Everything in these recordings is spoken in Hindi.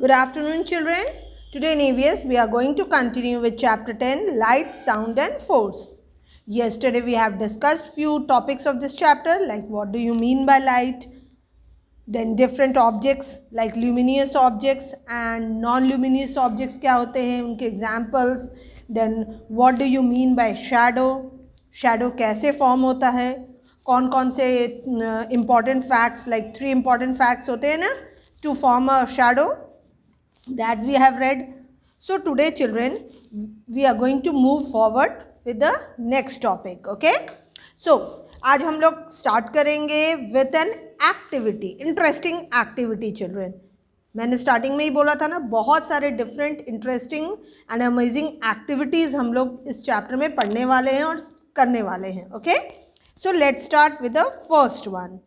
Good afternoon children. Today in evs we are going to continue with chapter 10 light, sound and force. Yesterday we have discussed few topics of this chapter like what do you mean by light, then different objects like luminous objects and non-luminous objects kya hote hain unke examples, then what do you mean by shadow, shadow kaise form hota hai कौन कौन से important facts like three important facts होते हैं ना to form a shadow that we have read. So today children, we are going to move forward with the next topic. Okay. So आज हम लोग स्टार्ट करेंगे with an activity interesting activity children मैंने स्टार्टिंग में ही बोला था ना बहुत सारे different interesting and amazing activities हम लोग इस चैप्टर में पढ़ने वाले हैं और करने वाले हैं okay so let's start with the first one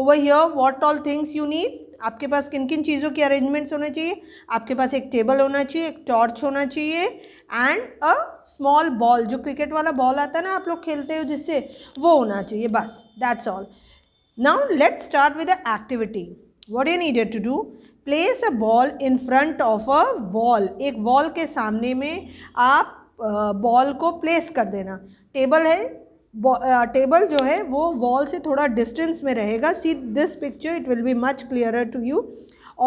over here what all things you need आपके पास किन किन चीज़ों के अरेंजमेंट्स होने चाहिए आपके पास एक टेबल होना चाहिए एक टॉर्च होना चाहिए एंड अ स्मॉल बॉल जो क्रिकेट वाला बॉल आता है ना आप लोग खेलते हो जिससे वो होना चाहिए बस that's all now let start with the activity what you needed to do place a ball in front of a wall एक वॉल के सामने में आप बॉल को प्लेस कर देना टेबल है टेबल जो है वो वॉल से थोड़ा डिस्टेंस में रहेगा see this picture it will be much clear to you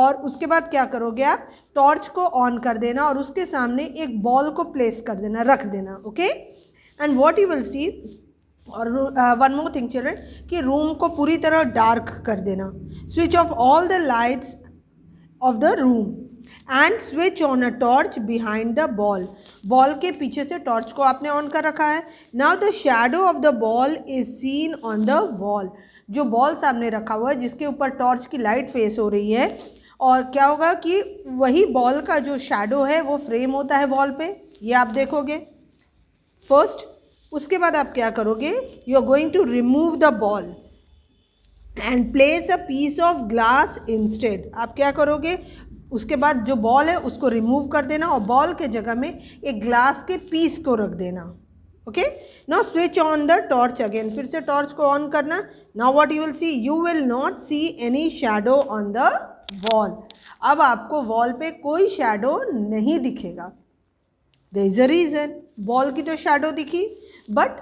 और उसके बाद क्या करोगे आप टॉर्च को ऑन कर देना और उसके सामने एक बॉल को प्लेस कर देना रख देना okay and what you will see और वन मोर थिंग चिल्ड्रन कि रूम को पूरी तरह डार्क कर देना switch off all the lights off the room and switch on a torch behind the ball ball के पीछे से टॉर्च को आपने ऑन कर रखा है now the shadow of the ball is seen on the wall जो बॉल सामने रखा हुआ है जिसके ऊपर टॉर्च की लाइट फेस हो रही है और क्या होगा कि वही बॉल का जो शेडो है वो फ्रेम होता है वॉल पे ये आप देखोगे फर्स्ट उसके बाद आप क्या करोगे you are going to remove the ball and place a piece of glass instead आप क्या करोगे उसके बाद जो बॉल है उसको रिमूव कर देना और बॉल के जगह में एक ग्लास के पीस को रख देना okay now switch on the torch again फिर से टॉर्च को ऑन करना now what you will see you will not see any shadow on the wall अब आपको वॉल पे कोई शैडो नहीं दिखेगा the is a reason wall की तो शैडो दिखी बट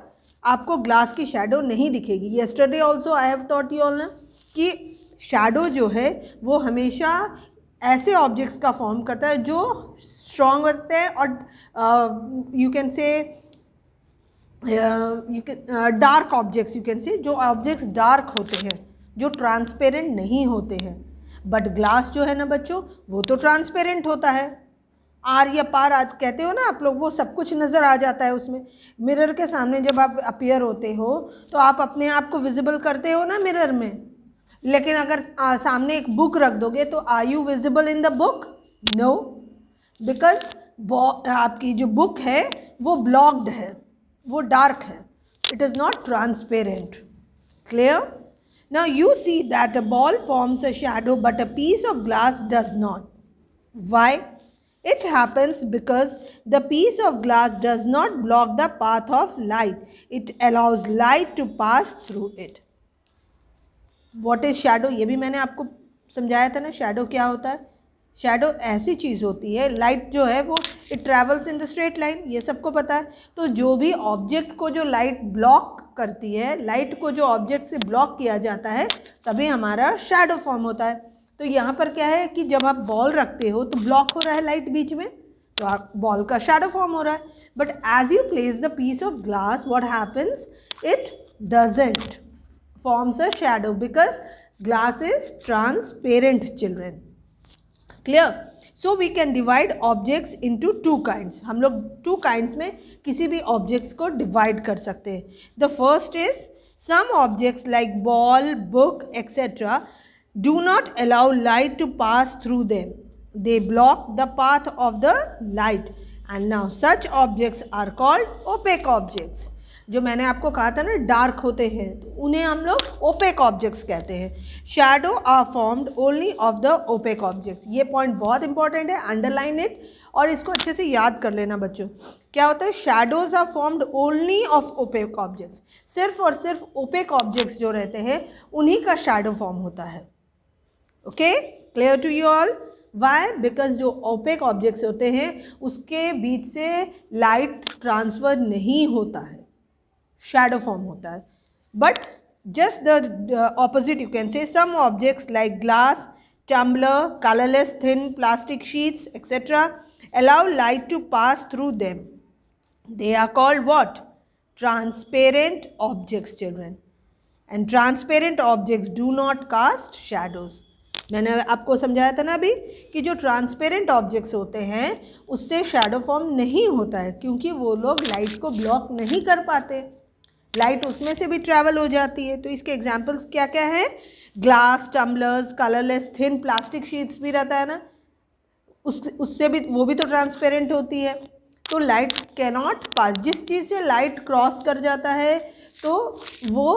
आपको ग्लास की शैडो नहीं दिखेगी yesterday also I have taught you all न कि शैडो जो है वो हमेशा ऐसे ऑब्जेक्ट्स का फॉर्म करता है जो स्ट्रॉन्ग होते हैं और you can say you can dark objects you can say जो ऑब्जेक्ट्स डार्क होते हैं जो ट्रांसपेरेंट नहीं होते हैं बट ग्लास जो है ना बच्चों वो तो ट्रांसपेरेंट होता है आर या पार आज कहते हो ना आप लोग वो सब कुछ नज़र आ जाता है उसमें मिरर के सामने जब आप अपियर होते हो तो आप अपने आप को विजिबल करते हो ना मिरर में लेकिन अगर आ, सामने एक बुक रख दोगे तो are you visible in the book no because आपकी जो बुक है वो ब्लॉक्ड है वो डार्क है it is not transparent clear ना you see that a ball forms a shadow but a piece of glass does not why it happens because the piece of glass does not block the path of light it allows light to pass through it what is shadow ये भी मैंने आपको समझाया था ना शेडो क्या होता है शेडो ऐसी चीज़ होती है लाइट जो है वो it travels in the straight line ये सबको पता है तो जो भी ऑब्जेक्ट को जो लाइट ब्लॉक करती है लाइट को जो ऑब्जेक्ट से ब्लॉक किया जाता है तभी हमारा शेडो फॉर्म होता है तो यहाँ पर क्या है कि जब आप बॉल रखते हो तो ब्लॉक हो रहा है लाइट बीच में तो आप बॉल का शेडो फॉर्म हो रहा है but as you place the piece of glass what happens it doesn't forms a shadow because glass is transparent children clear so we can divide objects into two kinds hum two kinds mein kisi bhi objects ko divide kar sakte the first is some objects like ball book etc do not allow light to pass through them they block the path of the light and now such objects are called opaque objects जो मैंने आपको कहा था ना डार्क होते हैं तो उन्हें हम लोग ओपेक ऑब्जेक्ट्स कहते हैं shadow are formed only of the opaque objects ये पॉइंट बहुत इंपॉर्टेंट है अंडरलाइन इट और इसको अच्छे से याद कर लेना बच्चों क्या होता है shadows are formed only of opaque objects सिर्फ और सिर्फ ओपेक ऑब्जेक्ट्स जो रहते हैं उन्हीं का शेडो फॉर्म होता है okay clear to you all why because जो ओपेक ऑब्जेक्ट्स होते हैं उसके बीच से लाइट ट्रांसफ़र नहीं होता है शेडो फॉर्म होता है but just the opposite you can say some objects like glass tumbler colourless thin plastic sheets etcetera allow light to pass through them they are called what transparent objects children and transparent objects do not cast shadows मैंने आपको समझाया था ना अभी कि जो ट्रांसपेरेंट ऑब्जेक्ट्स होते हैं उससे शेडो फॉर्म नहीं होता है क्योंकि वो लोग लाइट को ब्लॉक नहीं कर पाते लाइट उसमें से भी ट्रैवल हो जाती है तो इसके एग्जाम्पल्स क्या क्या हैं glass tumblers colourless thin plastic sheets भी रहता है ना उस उससे भी वो भी तो ट्रांसपेरेंट होती है तो लाइट कैनॉट पास जिस चीज़ से लाइट क्रॉस कर जाता है तो वो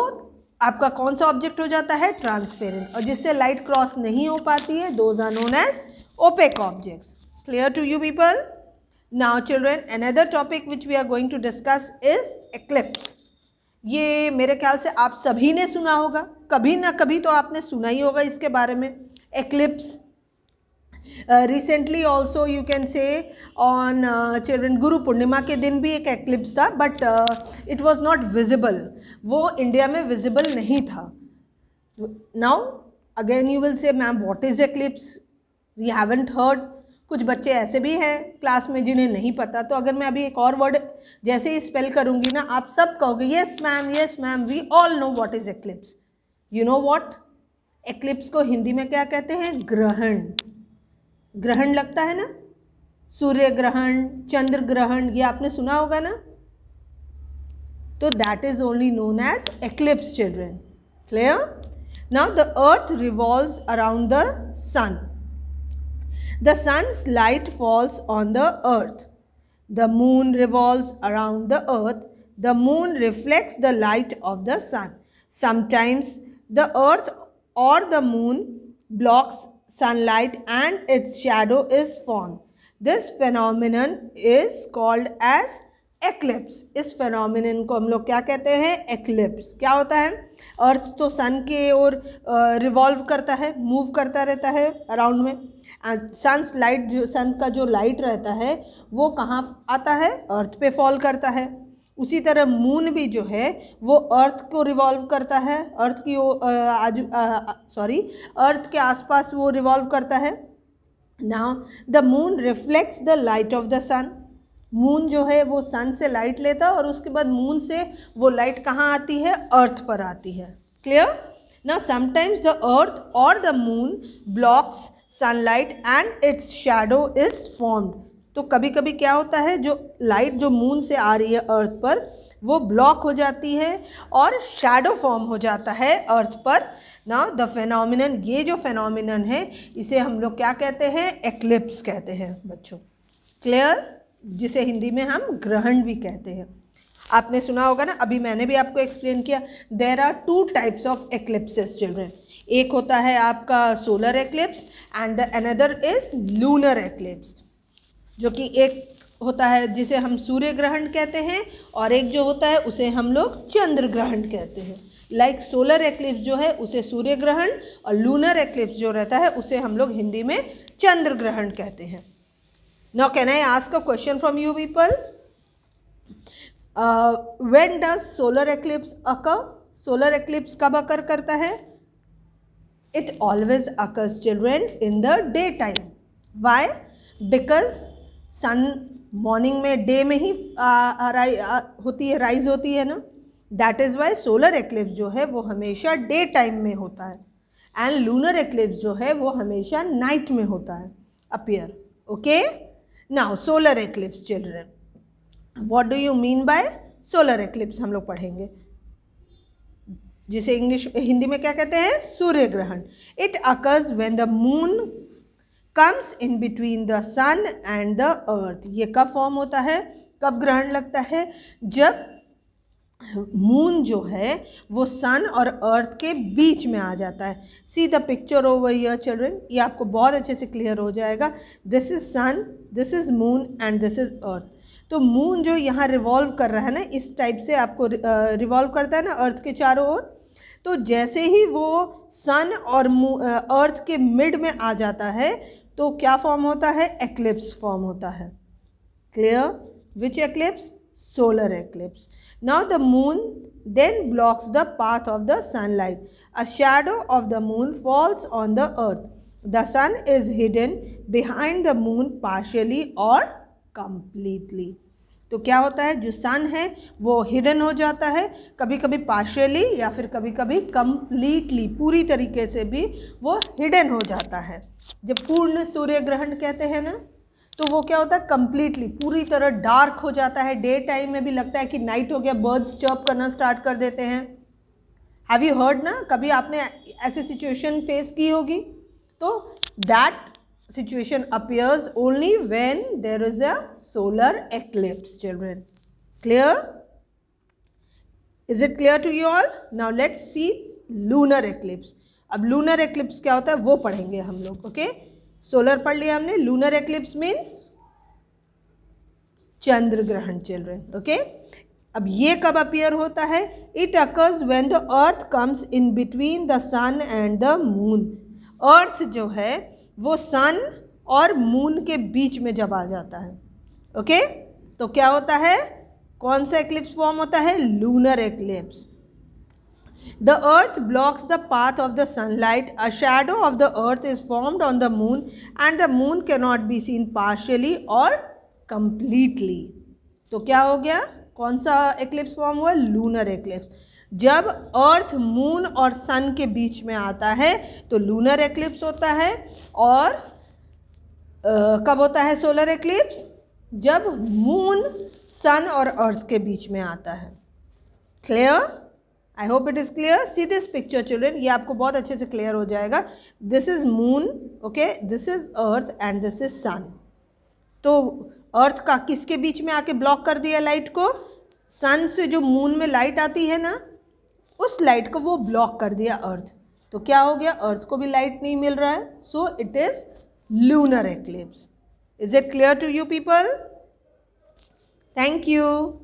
आपका कौन सा ऑब्जेक्ट हो जाता है ट्रांसपेरेंट और जिससे लाइट क्रॉस नहीं हो पाती है those are known as opaque objects clear to you people now children another topic which we are going to discuss is eclipse ये मेरे ख्याल से आप सभी ने सुना होगा कभी ना कभी तो आपने सुना ही होगा इसके बारे में eclipse recently also you can say on children Guru Purnima के दिन भी एक एक्लिप्स था but it was not visible वो इंडिया में विजिबल नहीं था now again you will say ma'am what is eclipse we haven't heard कुछ बच्चे ऐसे भी हैं क्लास में जिन्हें नहीं पता तो अगर मैं अभी एक और वर्ड जैसे ही स्पेल करूँगी ना आप सब कहोगे yes ma'am yes ma'am we all know what is eclipse you know what eclipse को हिंदी में क्या कहते हैं ग्रहण ग्रहण लगता है ना सूर्य ग्रहण चंद्र ग्रहण ये आपने सुना होगा ना तो that is only known as eclipse children clear now the earth revolve around the sun The sun's light falls on the earth. The moon revolves around the earth. The moon reflects the light of the sun. Sometimes the earth or the moon blocks sunlight and its shadow is formed. This phenomenon is called as eclipse इस फेनोमिनन को हम लोग क्या कहते हैं एक्लिप्स क्या होता है अर्थ तो सन के ओर रिवॉल्व करता है मूव करता रहता है अराउंड में सन्स लाइट जो सन का जो लाइट रहता है वो कहाँ आता है अर्थ पे फॉल करता है उसी तरह मून भी जो है वो अर्थ को रिवॉल्व करता है अर्थ की आज सॉरी अर्थ के आसपास वो रिवॉल्व करता है now the moon reflects the light of the sun moon जो है वो सन से लाइट लेता है और उसके बाद मून से वो लाइट कहाँ आती है अर्थ पर आती है clear now sometimes the earth और the moon blocks sunlight and its shadow is formed तो कभी कभी क्या होता है जो लाइट जो मून से आ रही है अर्थ पर वो ब्लॉक हो जाती है और शेडो फॉर्म हो जाता है अर्थ पर ना द फेनोमिन ये जो फेनोमिन है इसे हम लोग क्या कहते हैं एक्लिप्स कहते हैं बच्चों क्लियर जिसे हिंदी में हम ग्रहण भी कहते हैं आपने सुना होगा ना अभी मैंने भी आपको एक्सप्लेन किया there are two types of eclipses children एक होता है आपका solar eclipse and another is lunar eclipse जो कि एक होता है जिसे हम सूर्य ग्रहण कहते हैं और एक जो होता है उसे हम लोग चंद्र ग्रहण कहते हैं लाइक सोलर एक्लिप्स जो है उसे सूर्य ग्रहण और लूनर एक्लिप्स जो रहता है उसे हम लोग हिंदी में चंद्र ग्रहण कहते हैं now can I ask a question from you people when does solar eclipse occur solar eclipse कब अकर करता है it always occurs children in the daytime why because sun morning में day में ही आ, रा, आ, होती है rise होती है ना that is why solar eclipse जो है वो हमेशा डे टाइम में होता है एंड लूनर एक्लिप्स जो है वो हमेशा नाइट में होता है appear okay now solar eclipse children what do you mean by solar eclipse हम लोग पढ़ेंगे जिसे इंग्लिश हिंदी में क्या कहते हैं सूर्य ग्रहण it occurs when the moon comes in between the sun and the earth ये कब फॉर्म होता है कब ग्रहण लगता है जब मून जो है वो सन और अर्थ के बीच में आ जाता है see the picture over here children ये आपको बहुत अच्छे से क्लियर हो जाएगा this is sun this is moon and this is earth तो मून जो यहाँ रिवॉल्व कर रहा है ना इस टाइप से आपको रिवॉल्व करता है ना अर्थ के चारों ओर तो जैसे ही वो सन और अर्थ के मिड में आ जाता है तो क्या फॉर्म होता है एक्लिप्स फॉर्म होता है clear which eclipse solar eclipse now the moon then blocks the path of the sun light a shadow of the moon falls on the earth the sun is hidden behind the moon partially और कम्प्लीटली तो क्या होता है जो सन है वो हिडन हो जाता है कभी कभी पार्शली या फिर कभी कभी कम्प्लीटली पूरी तरीके से भी वो हिडन हो जाता है जब पूर्ण सूर्य ग्रहण कहते हैं ना तो वो क्या होता है कम्प्लीटली पूरी तरह डार्क हो जाता है डे टाइम में भी लगता है कि नाइट हो गया बर्ड्स चर्प करना स्टार्ट कर देते हैं हैव यू हर्ड ना कभी आपने ऐसी सिचुएशन फेस की होगी तो that situation appears only when there is a solar eclipse, children. Clear? Is it clear to you all? Now let's see lunar eclipse. अब lunar eclipse क्या होता है वो पढ़ेंगे हम लोग ओके सोलर पढ़ लिया हमने lunar eclipse means चंद्र ग्रहण चिल्ड्रेन ओके अब ये कब अपियर होता है it occurs when the earth comes in between the sun and the moon earth जो है वो सन और मून के बीच में जब आ जाता है ओके तो क्या होता है कौन सा एक्लिप्स फॉर्म होता है lunar eclipse the earth blocks the path of the sunlight a shadow of the earth is formed on the moon and the moon can not be seen partially और कंप्लीटली तो क्या हो गया कौन सा एक्लिप्स फॉर्म हुआ लूनर एक्लिप्स जब अर्थ मून और सन के बीच में आता है तो लूनर एक्लिप्स होता है और आ, कब होता है सोलर एक्लिप्स जब मून सन और अर्थ के बीच में आता है clear I hope it is clear see this picture children ये आपको बहुत अच्छे से क्लियर हो जाएगा this is moon okay this is earth and this is sun तो अर्थ का किसके बीच में आके ब्लॉक कर दिया लाइट को सन से जो मून में लाइट आती है ना उस लाइट को वो ब्लॉक कर दिया अर्थ तो क्या हो गया अर्थ को भी लाइट नहीं मिल रहा है so it is lunar eclipse is it clear to you people thank you